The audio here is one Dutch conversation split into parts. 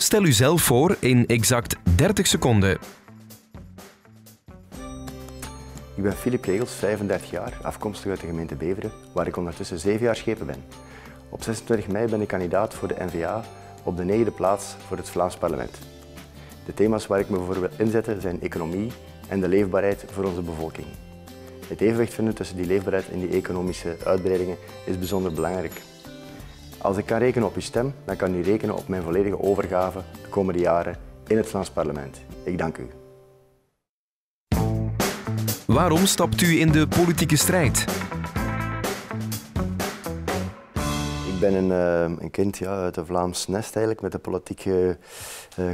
Stel u zelf voor in exact 30 seconden. Ik ben Filip Kegels, 35 jaar, afkomstig uit de gemeente Beveren, waar ik ondertussen 7 jaar schepen ben. Op 26 mei ben ik kandidaat voor de NVA op de 9e plaats voor het Vlaams parlement. De thema's waar ik me voor wil inzetten zijn economie en de leefbaarheid voor onze bevolking. Het evenwicht vinden tussen die leefbaarheid en die economische uitbreidingen is bijzonder belangrijk. Als ik kan rekenen op uw stem, dan kan u rekenen op mijn volledige overgave de komende jaren in het Vlaams parlement. Ik dank u. Waarom stapt u in de politieke strijd? Ik ben een, eh, een kind ja, uit de Vlaams nest eigenlijk, met de politiek uh, eh,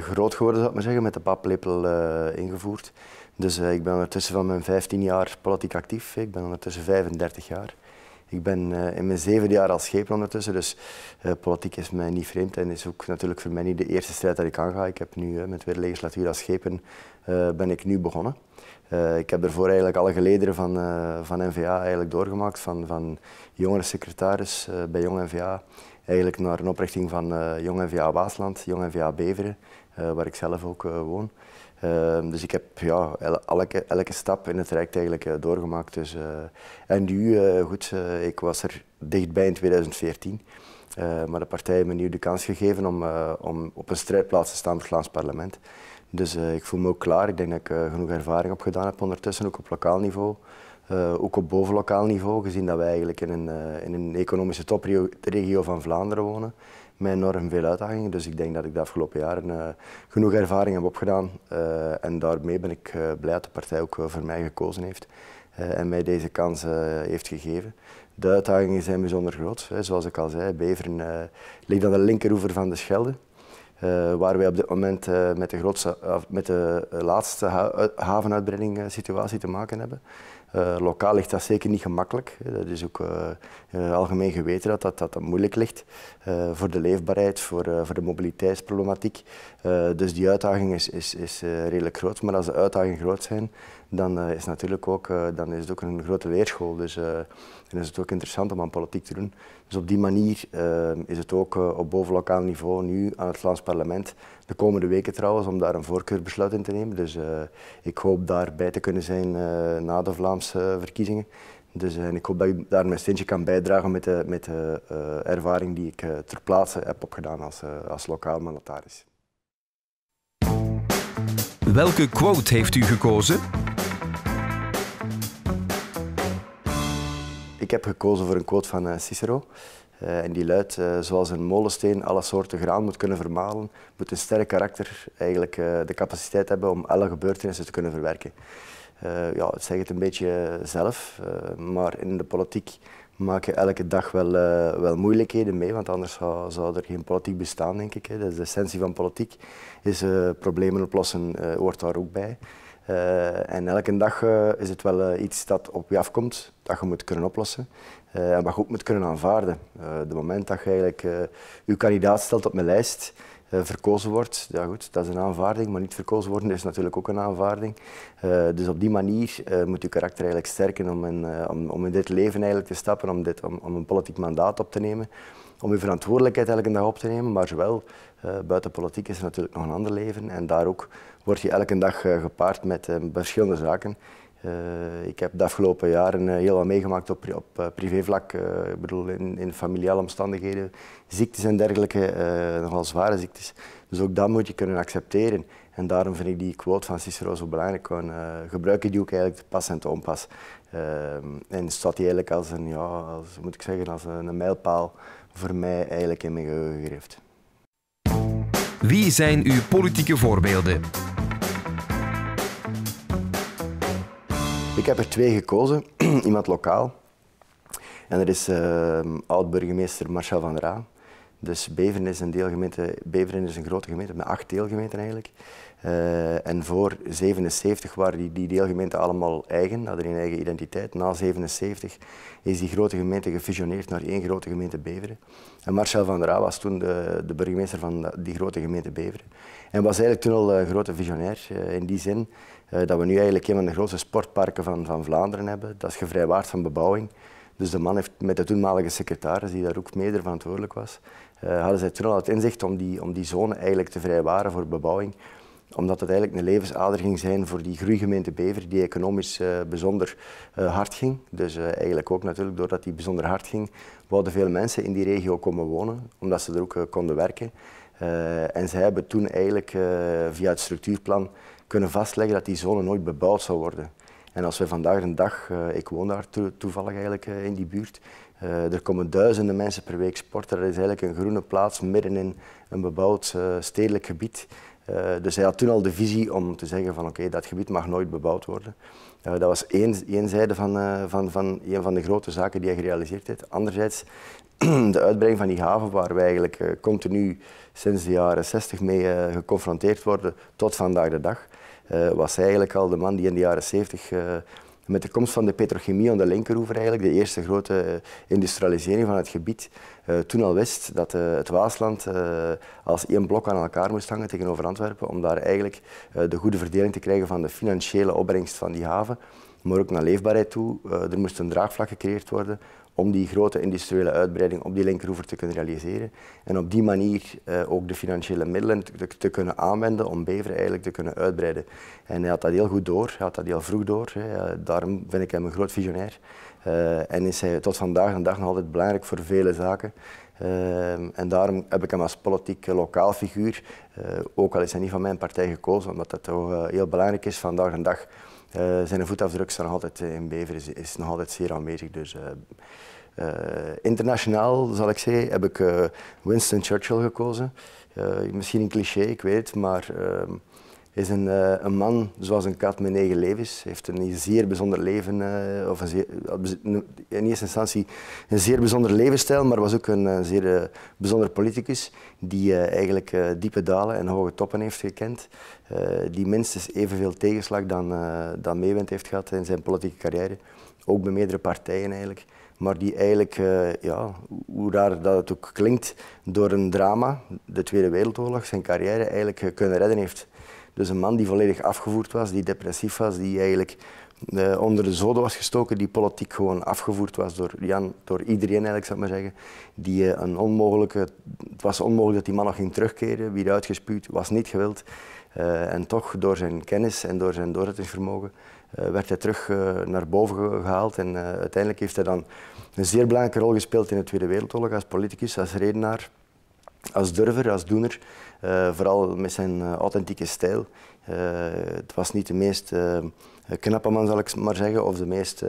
groot geworden zou ik maar zeggen, met de paplepel uh, ingevoerd. Dus ik ben ondertussen van mijn 15 jaar politiek actief, ik ben ondertussen 35 jaar. Ik ben eh, in mijn zevende jaar als schepen ondertussen, dus eh, politiek is mij niet vreemd en is ook natuurlijk voor mij niet de eerste strijd dat ik aanga. Ik heb nu eh, met weer legislatuur als schepen ben ik nu begonnen. ik heb ervoor eigenlijk alle gelederen van, van NVA eigenlijk doorgemaakt, van, van secretaris bij Jong NVA, eigenlijk naar een oprichting van Jong NVA Waasland, Jong NVA Beveren, waar ik zelf ook woon. Ehm, dus ik heb ja, elke, elke stap in het Rijk eigenlijk eh, doorgemaakt. Dus, eh, en nu, eh, goed, ik was er dichtbij in 2014. maar de partij heeft me nu de kans gegeven om, om op een strijdplaats te staan voor het Vlaams parlement. Dus ik voel me ook klaar. Ik denk dat ik genoeg ervaring heb gedaan heb ondertussen, ook op lokaal niveau. ook op bovenlokaal niveau, gezien dat wij eigenlijk in een, in een economische topregio van Vlaanderen wonen met enorm veel uitdagingen. Dus ik denk dat ik de afgelopen jaren eh, genoeg ervaring heb opgedaan. Eh, en daarmee ben ik eh, blij dat de partij ook voor mij gekozen heeft en mij deze kans heeft gegeven. De uitdagingen zijn bijzonder groot. Hè. Zoals ik al zei, Beveren ligt aan de linkeroever van de Schelde. waar wij op dit moment met, de grootste, met de laatste ha havenuitbreiding situatie te maken hebben. Eh, lokaal ligt dat zeker niet gemakkelijk. Eh, dat is ook uh, algemeen geweten dat dat, dat, dat moeilijk ligt voor de leefbaarheid, voor, voor de mobiliteitsproblematiek. dus die uitdaging is, is, is redelijk groot. Maar als de uitdagingen groot zijn, dan, eh, is, natuurlijk ook, eh, dan is het ook een grote leerschool. Dus dan eh, is het ook interessant om aan politiek te doen. Dus op die manier is het ook op bovenlokaal niveau nu aan het Vlaams parlement, de komende weken trouwens, om daar een voorkeurbesluit in te nemen. Dus ik hoop daarbij te kunnen zijn na de Vlaamse verkiezingen. Dus, en ik hoop dat ik daar mijn steentje kan bijdragen met de, met de ervaring die ik ter plaatse heb opgedaan als, als lokaal mandataris. Welke quote heeft u gekozen? heb gekozen voor een quote van eh, Cicero. Eh, en die luidt, eh, zoals een molensteen alle soorten graan moet kunnen vermalen, moet een sterk karakter eigenlijk de capaciteit hebben om alle gebeurtenissen te kunnen verwerken. ja, ik zeg het een beetje zelf, maar in de politiek je elke dag wel, wel moeilijkheden mee, want anders zou, zou, er geen politiek bestaan, denk ik. Hè. Dat is de essentie van politiek, is problemen oplossen, uh, hoort daar ook bij. Eh, en elke dag eh, is het wel eh, iets dat op je afkomt, dat je moet kunnen oplossen en wat je ook moet kunnen aanvaarden. De moment dat je eigenlijk je kandidaat stelt op mijn lijst, verkozen wordt, ja goed, dat is een aanvaarding, maar niet verkozen worden is natuurlijk ook een aanvaarding. dus op die manier moet je karakter eigenlijk sterken om in, om, om in dit leven eigenlijk te stappen, om, dit, om, om een politiek mandaat op te nemen om je verantwoordelijkheid elke dag op te nemen, maar zowel eh, buiten politiek is er natuurlijk nog een ander leven en daar ook word je elke dag eh, gepaard met eh, verschillende zaken. ik heb de afgelopen jaren heel wat meegemaakt op, privévlak, ik bedoel in, in, familiale omstandigheden, ziektes en dergelijke, nogal zware ziektes. Dus ook dat moet je kunnen accepteren. En daarom vind ik die quote van Cicero zo belangrijk. Gewoon, gebruik je die ook eigenlijk te pas en te onpas. Ehm, en staat die eigenlijk als een, ja, als, moet ik zeggen, als een mijlpaal voor mij eigenlijk in mijn geheugen heeft. Wie zijn uw politieke voorbeelden? Ik heb er twee gekozen, iemand lokaal. En dat is ehm, oud-burgemeester Marcel van der Ra. Dus Beveren is een deelgemeente, Beveren is een grote gemeente met acht deelgemeenten eigenlijk. Eh, en voor 77 waren die, die deelgemeenten allemaal eigen, hadden een eigen identiteit. Na 77 is die grote gemeente gefusioneerd naar één grote gemeente Beveren. En Marcel van der A was toen de, de burgemeester van die grote gemeente Beveren. En was eigenlijk toen al een eh, grote visionair eh, in die zin dat we nu eigenlijk een van de grootste sportparken van, van Vlaanderen hebben. Dat is gevrijwaard van bebouwing. Dus de man heeft met de toenmalige secretaris, die daar ook mede verantwoordelijk was, hadden zij toen al het inzicht om die, om die zone eigenlijk te vrijwaren voor bebouwing omdat het eigenlijk een levensader ging zijn voor die groeigemeente Bever, die economisch eh, bijzonder eh, hard ging. Dus eh, eigenlijk ook natuurlijk doordat die bijzonder hard ging, wouden veel mensen in die regio komen wonen, omdat ze er ook konden werken. en zij hebben toen eigenlijk via het structuurplan kunnen vastleggen dat die zone nooit bebouwd zou worden. En als we vandaag een dag, ik woon daar toevallig eigenlijk in die buurt, er komen duizenden mensen per week sporten. Dat is eigenlijk een groene plaats midden in een bebouwd stedelijk gebied. Eh, dus hij had toen al de visie om te zeggen van oké, dat gebied mag nooit bebouwd worden. Eh, dat was één, één zijde van, eh, van, van een van de grote zaken die hij gerealiseerd heeft. Anderzijds de uitbreiding van die haven, waar we eigenlijk continu sinds de jaren 60 mee geconfronteerd worden tot vandaag de dag, was hij eigenlijk al de man die in de jaren 70 met de komst van de petrochemie aan de linkeroever eigenlijk, de eerste grote eh, industrialisering van het gebied, uh, toen al wist dat eh, het Waasland als één blok aan elkaar moest hangen tegenover Antwerpen, om daar eigenlijk de goede verdeling te krijgen van de financiële opbrengst van die haven, maar ook naar leefbaarheid toe. er moest een draagvlak gecreëerd worden om die grote industriële uitbreiding op die linkeroever te kunnen realiseren. En op die manier eh, ook de financiële middelen te, kunnen aanwenden om Bever eigenlijk te kunnen uitbreiden. En hij had dat heel goed door, hij had dat heel vroeg door. Hè. Daarom vind ik hem een groot visionair. Eh, en is hij tot vandaag de dag nog altijd belangrijk voor vele zaken. Eh, en daarom heb ik hem als politiek lokaal figuur, ook al is hij niet van mijn partij gekozen, omdat dat toch heel belangrijk is vandaag de dag eh, zijn voetafdruk is nog altijd, eh, in Bever is, is, nog altijd zeer aanwezig. Dus, eh, internationaal, zal ik zeggen, heb ik Winston Churchill gekozen. misschien een cliché, ik weet het, maar ehm, is een, eh, een, man zoals een kat met negen levens. heeft een zeer bijzonder leven, eh, of een zeer, eh, in eerste instantie een zeer bijzonder levensstijl, maar was ook een zeer bijzonder politicus die eigenlijk diepe dalen en hoge toppen heeft gekend. die minstens evenveel tegenslag dan, dan meewind heeft gehad in zijn politieke carrière. Ook bij meerdere partijen eigenlijk. Maar die eigenlijk, ja, hoe raar dat het ook klinkt, door een drama, de Tweede Wereldoorlog, zijn carrière eigenlijk kunnen redden heeft. Dus een man die volledig afgevoerd was, die depressief was, die eigenlijk eh, onder de zoden was gestoken, die politiek gewoon afgevoerd was door Jan, door iedereen eigenlijk, zou ik maar zeggen. Die, eh, een onmogelijke, het was onmogelijk dat die man nog ging terugkeren, wie eruit was niet gewild. Eh, en toch, door zijn kennis en door zijn doorzettingsvermogen, werd hij terug naar boven gehaald. En uiteindelijk heeft hij dan een zeer belangrijke rol gespeeld in de Tweede Wereldoorlog als politicus, als redenaar als durver, als doener, eh, vooral met zijn eh, authentieke stijl. Eh, het was niet de meest knappe man, zal ik maar zeggen, of de meest,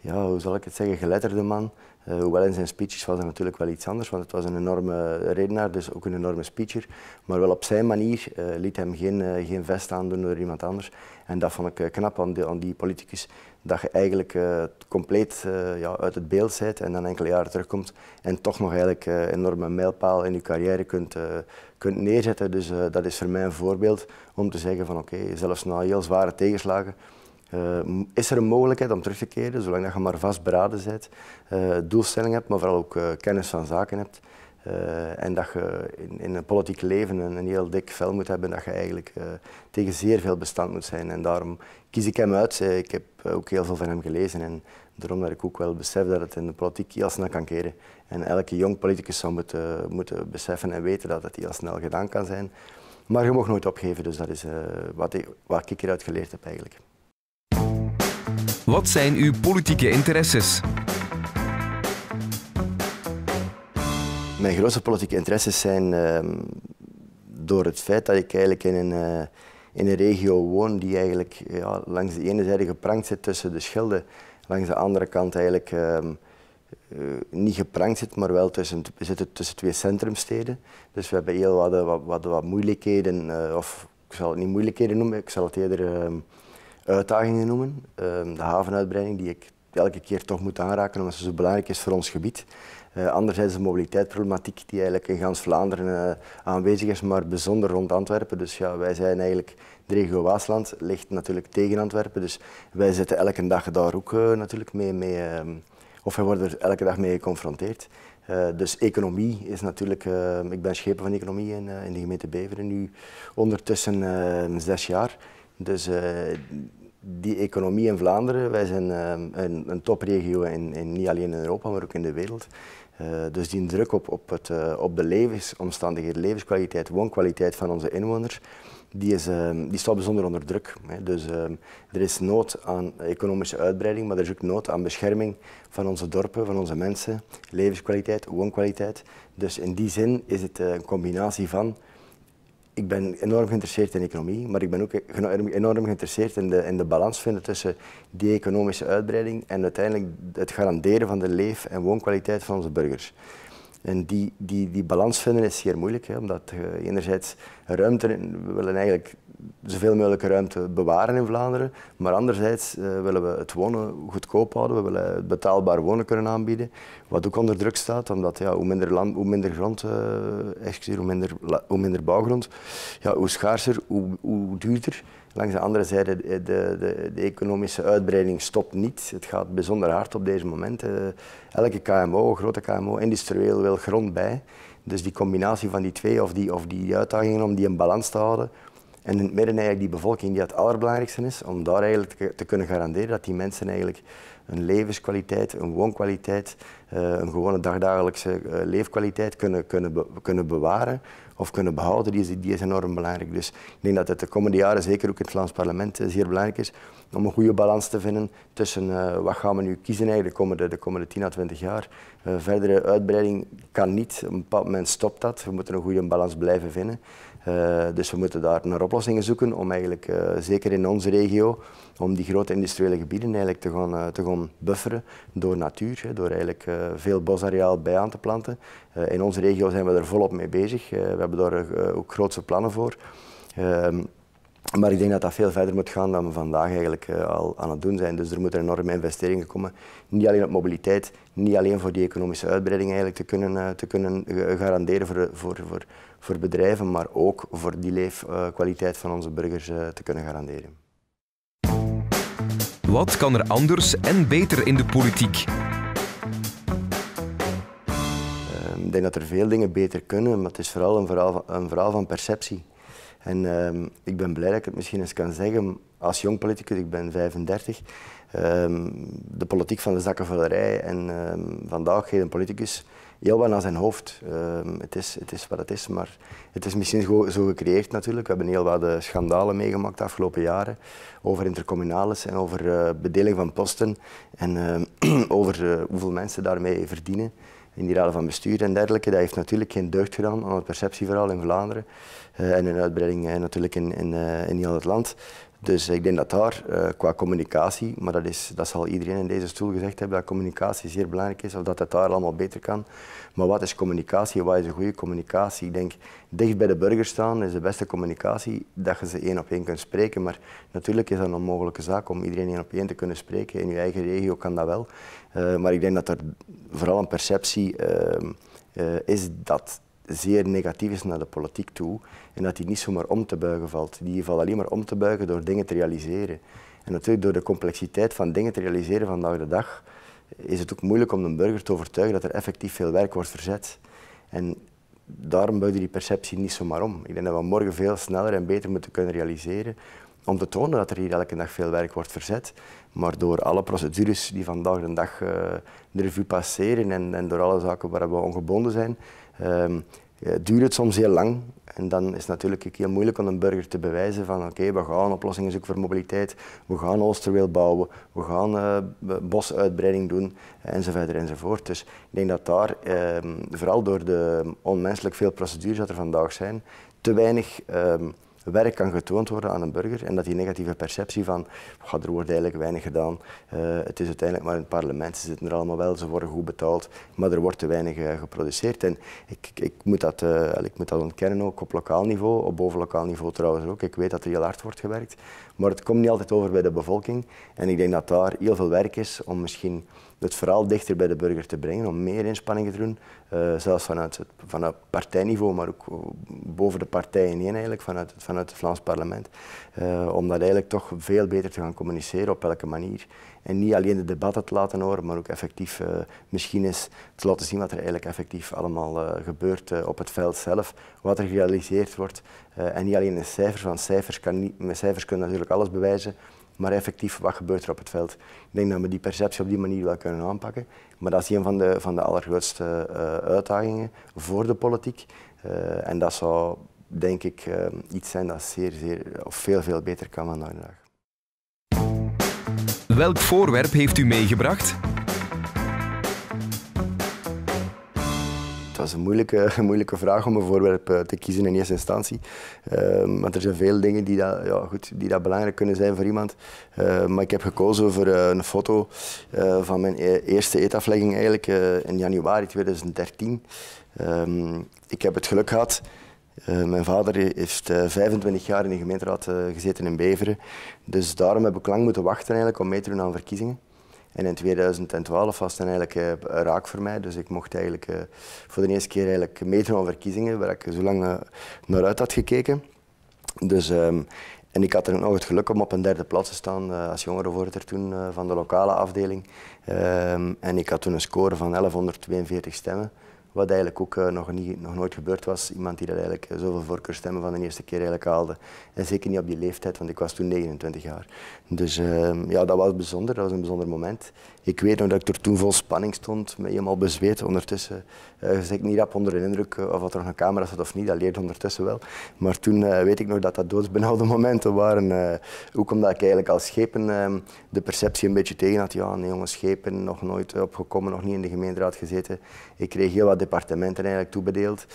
ja, hoe zal ik het zeggen, geletterde man. hoewel in zijn speeches was er natuurlijk wel iets anders, want het was een enorme redenaar, dus ook een enorme speecher. Maar wel op zijn manier liet hem geen, geen vest aandoen door iemand anders. En dat vond ik knap aan die politicus dat je eigenlijk eh, compleet eh, ja, uit het beeld bent en dan enkele jaren terugkomt en toch nog eigenlijk een eh, enorme mijlpaal in je carrière kunt, kunt neerzetten. Dus dat is voor mij een voorbeeld om te zeggen van oké, zelfs na heel zware tegenslagen is er een mogelijkheid om terug te keren, zolang dat je maar vastberaden bent, doelstelling hebt, maar vooral ook kennis van zaken hebt. Eh, en dat je in, in een politiek leven een, een, heel dik vel moet hebben, dat je eigenlijk eh, tegen zeer veel bestand moet zijn. En daarom kies ik hem uit. Eh, ik heb ook heel veel van hem gelezen en daarom dat ik ook wel besef dat het in de politiek heel snel kan keren. En elke jong politicus zou moeten, moeten beseffen en weten dat het heel snel gedaan kan zijn. Maar je mag nooit opgeven, dus dat is wat, ik, wat ik hieruit geleerd heb eigenlijk. Wat zijn uw politieke interesses? Mijn grootste politieke interesses zijn ehm, door het feit dat ik eigenlijk in een, eh, in een regio woon die eigenlijk ja, langs de ene zijde geprankt zit tussen de Schelde, langs de andere kant eigenlijk ehm, eh, niet geprankt zit, maar wel tussen, we zitten tussen twee centrumsteden. Dus we hebben heel wat, eh, wat, wat, moeilijkheden, of ik zal het niet moeilijkheden noemen, ik zal het eerder ehm, uitdagingen noemen. de havenuitbreiding die ik elke keer toch moet aanraken omdat ze zo belangrijk is voor ons gebied. Uh, anderzijds de mobiliteitsproblematiek die eigenlijk in gans Vlaanderen eh, aanwezig is, maar bijzonder rond Antwerpen. Dus ja, wij zijn eigenlijk, de regio Waasland ligt natuurlijk tegen Antwerpen, dus wij zitten elke dag daar ook eh, natuurlijk mee, mee ehm, of wij worden er elke dag mee geconfronteerd. dus economie is natuurlijk, ik ben schepen van economie in, in de gemeente Beveren nu ondertussen zes jaar. Dus die economie in Vlaanderen, wij zijn ehm, een, een, topregio in, in, niet alleen in Europa, maar ook in de wereld. Eh, dus die druk op, op, het, eh, op de levensomstandigheden, levenskwaliteit, woonkwaliteit van onze inwoners, die, is, ehm, die staat bijzonder onder druk. Hè. Dus ehm, er is nood aan economische uitbreiding, maar er is ook nood aan bescherming van onze dorpen, van onze mensen, levenskwaliteit, woonkwaliteit. Dus in die zin is het eh, een combinatie van ik ben enorm geïnteresseerd in economie, maar ik ben ook enorm geïnteresseerd in de, in de balans vinden tussen die economische uitbreiding en uiteindelijk het garanderen van de leef- en woonkwaliteit van onze burgers. En die, die, die balans vinden is zeer moeilijk, hè, omdat je eh, enerzijds ruimte willen eigenlijk zoveel mogelijk ruimte bewaren in Vlaanderen. Maar anderzijds eh, willen we het wonen goedkoop houden. We willen betaalbaar wonen kunnen aanbieden. Wat ook onder druk staat, omdat ja, hoe, minder land, hoe minder grond, excuseer, eh, hoe, minder, hoe minder bouwgrond, ja, hoe schaarser, hoe, hoe duurder. Langs de andere zijde, de, de, de, economische uitbreiding stopt niet. Het gaat bijzonder hard op deze moment. Eh. elke KMO, grote KMO, industrieel wil grond bij. Dus die combinatie van die twee of die, of die uitdagingen om die in balans te houden, en in het midden eigenlijk die bevolking die het allerbelangrijkste is, om daar eigenlijk te, kunnen garanderen dat die mensen eigenlijk een levenskwaliteit, een woonkwaliteit, eh, een gewone dagdagelijkse eh, leefkwaliteit kunnen, kunnen, kunnen bewaren of kunnen behouden, die is, die is enorm belangrijk. Dus ik denk dat het de komende jaren, zeker ook in het Vlaams parlement, eh, zeer belangrijk is om een goede balans te vinden tussen wat gaan we nu kiezen eigenlijk de komende, de komende 10 à 20 jaar. verdere uitbreiding kan niet, op een bepaald moment stopt dat. We moeten een goede balans blijven vinden. Eh, dus we moeten daar naar oplossingen zoeken om eigenlijk, eh, zeker in onze regio, om die grote industriële gebieden eigenlijk te, gaan, eh, te gaan bufferen door natuur, hè, door eigenlijk veel bosareaal bij aan te planten. in onze regio zijn we er volop mee bezig. we hebben daar ook grootse plannen voor. Ehm, maar ik denk dat dat veel verder moet gaan dan we vandaag eigenlijk eh, al aan het doen zijn. Dus er moeten enorme investeringen komen. Niet alleen op mobiliteit, niet alleen voor die economische uitbreiding eigenlijk te kunnen, eh, te kunnen garanderen voor, voor, voor, voor bedrijven, maar ook voor die leefkwaliteit van onze burgers eh, te kunnen garanderen. Wat kan er anders en beter in de politiek? Ehm, ik denk dat er veel dingen beter kunnen, maar het is vooral een verhaal een verhaal van perceptie. En ehm, ik ben blij dat ik het misschien eens kan zeggen. Als jong politicus, ik ben 35, ehm, de politiek van de zakkenvullerij en ehm, vandaag heeft politicus heel wat aan zijn hoofd. het, is, het is wat het is, maar het is misschien zo, zo gecreëerd natuurlijk. We hebben heel wat eh, schandalen meegemaakt de afgelopen jaren over intercommunales en over eh, bedeling van posten en over eh, hoeveel mensen daarmee verdienen in die raden van bestuur en dergelijke. Dat heeft natuurlijk geen deugd gedaan aan het perceptieverhaal in Vlaanderen eh, en een uitbreiding eh, natuurlijk in, in, eh, in heel het land. Dus ik denk dat daar eh, qua communicatie, maar dat, is, dat zal iedereen in deze stoel gezegd hebben, dat communicatie zeer belangrijk is of dat het daar allemaal beter kan. Maar wat is communicatie? Wat is een goede communicatie? Ik denk dicht bij de burger staan is de beste communicatie, dat je ze één op één kunt spreken. Maar natuurlijk is dat een onmogelijke zaak om iedereen één op één te kunnen spreken. In je eigen regio kan dat wel. Eh, maar ik denk dat er vooral een perceptie ehm, eh, is dat zeer negatief is naar de politiek toe en dat die niet zomaar om te buigen valt. Die valt alleen maar om te buigen door dingen te realiseren. En natuurlijk door de complexiteit van dingen te realiseren vandaag de dag is het ook moeilijk om de burger te overtuigen dat er effectief veel werk wordt verzet. En daarom je die perceptie niet zomaar om. Ik denk dat we morgen veel sneller en beter moeten kunnen realiseren om te tonen dat er hier elke dag veel werk wordt verzet. Maar door alle procedures die vandaag de dag uh, de revue passeren en, en door alle zaken waar we ongebonden zijn, Ehm, duurt het soms heel lang en dan is het natuurlijk heel moeilijk om een burger te bewijzen van oké, we gaan oplossingen zoeken voor mobiliteit, we gaan Oosterweel bouwen, we gaan eh, bosuitbreiding doen, enzovoort enzovoort. Dus ik denk dat daar, ehm, vooral door de onmenselijk veel procedures dat er vandaag zijn, te weinig ehm, werk kan getoond worden aan een burger en dat die negatieve perceptie van er wordt eigenlijk weinig gedaan, eh, het is uiteindelijk maar in het parlement, ze zitten er allemaal wel, ze worden goed betaald, maar er wordt te weinig eh, geproduceerd. En ik, ik, moet dat, eh, ik moet dat ontkennen ook op lokaal niveau, op bovenlokaal niveau trouwens ook. Ik weet dat er heel hard wordt gewerkt, maar het komt niet altijd over bij de bevolking. En ik denk dat daar heel veel werk is om misschien het verhaal dichter bij de burger te brengen, om meer inspanningen te doen, eh, zelfs vanuit, het, vanuit partijniveau, maar ook eh, boven de partijen heen eigenlijk, vanuit, vanuit het Vlaams parlement, eh, om dat eigenlijk toch veel beter te gaan communiceren op welke manier. En niet alleen de debatten te laten horen, maar ook effectief misschien eens te laten zien wat er eigenlijk effectief allemaal gebeurt op het veld zelf, wat er gerealiseerd wordt. en niet alleen in cijfers, want cijfers, kan niet, met cijfers kunnen natuurlijk alles bewijzen, maar effectief wat gebeurt er op het veld. Ik denk dat we die perceptie op die manier wel kunnen aanpakken. Maar dat is een van de, van de allergrootste uh, uitdagingen voor de politiek. Eh, en dat zou denk ik eh, iets zijn dat zeer, zeer, of veel, veel beter kan vandaag de dag. Welk voorwerp heeft u meegebracht? was een moeilijke, een moeilijke vraag om een voorwerp eh, te kiezen in eerste instantie. Uh, want er zijn veel dingen die dat, ja, goed, die dat belangrijk kunnen zijn voor iemand. Ehm, maar ik heb gekozen voor eh, een foto eh, van mijn e-, eerste eetaflegging eigenlijk in januari 2013. Ehm, ik heb het geluk gehad mijn vader heeft 25 jaar in de gemeenteraad gezeten in Beveren. Dus daarom heb ik lang moeten wachten eigenlijk om mee te doen aan verkiezingen. En in 2012 was het eigenlijk eh, raak voor mij. Dus ik mocht eigenlijk eh, voor de eerste keer eigenlijk meedoen aan verkiezingen, waar ik zo lang eh, naar uit had gekeken. Dus, ehm, en ik had er nog het geluk om op een derde plaats te staan uh, als jongerenvoorzitter toen uh, van de lokale afdeling. Ehm, en ik had toen een score van 1142 stemmen. Wat eigenlijk ook eh, nog, niet, nog nooit gebeurd was. Iemand die dat eigenlijk eh, zoveel voorkeurstemmen van de eerste keer eigenlijk haalde. En zeker niet op die leeftijd, want ik was toen 29 jaar. Dus ehm, ja, dat was bijzonder. Dat was een bijzonder moment. Ik weet nog dat ik er toen vol spanning stond, helemaal bezweet. Ondertussen uh, eh, zeker niet rap onder de indruk of of er nog een camera zat of niet. Dat leerde ondertussen wel. Maar toen weet ik nog dat dat doodsbenauwde momenten waren. ook omdat ik eigenlijk als schepen ehm, de perceptie een beetje tegen had. Ja, nee jonge schepen, nog nooit opgekomen, nog niet in de gemeenteraad gezeten. Ik kreeg heel wat departementen eigenlijk toebedeeld.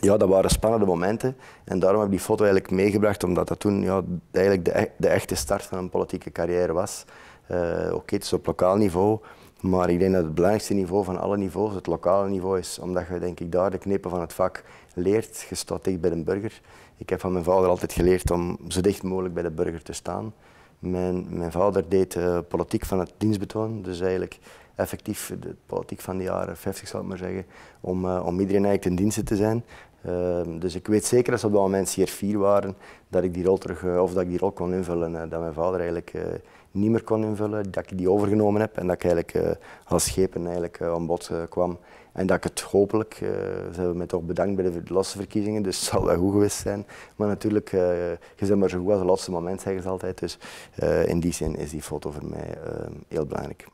Ja, dat waren spannende momenten en daarom heb ik die foto eigenlijk meegebracht omdat dat toen ja, eigenlijk de, e-, de echte start van een politieke carrière was. Uh, Oké, het is op lokaal niveau, maar ik denk dat het belangrijkste niveau van alle niveaus het lokale niveau is, omdat je denk ik daar de knepen van het vak leert. Je staat dicht bij de burger. Ik heb van mijn vader altijd geleerd om zo dicht mogelijk bij de burger te staan. Mijn, mijn vader deed eh, politiek van het dienstbetoon, dus eigenlijk effectief de politiek van de jaren 50, zal ik maar zeggen, om, eh, om iedereen eigenlijk ten dienste te zijn. Ehm, dus ik weet zeker dat ze op dat moment zeer vier waren dat ik die rol terug, eh, of dat ik die rol kon invullen, eh, dat mijn vader eigenlijk niet meer kon invullen, dat ik die overgenomen heb en dat ik eigenlijk als schepen eigenlijk aan bod kwam. En dat ik het hopelijk, ze hebben mij toch bedankt bij de laatste verkiezingen, dus het zal wel goed geweest zijn. Maar natuurlijk, je bent maar zo goed als het laatste moment, zeggen ze altijd. Dus in die zin is die foto voor mij heel belangrijk.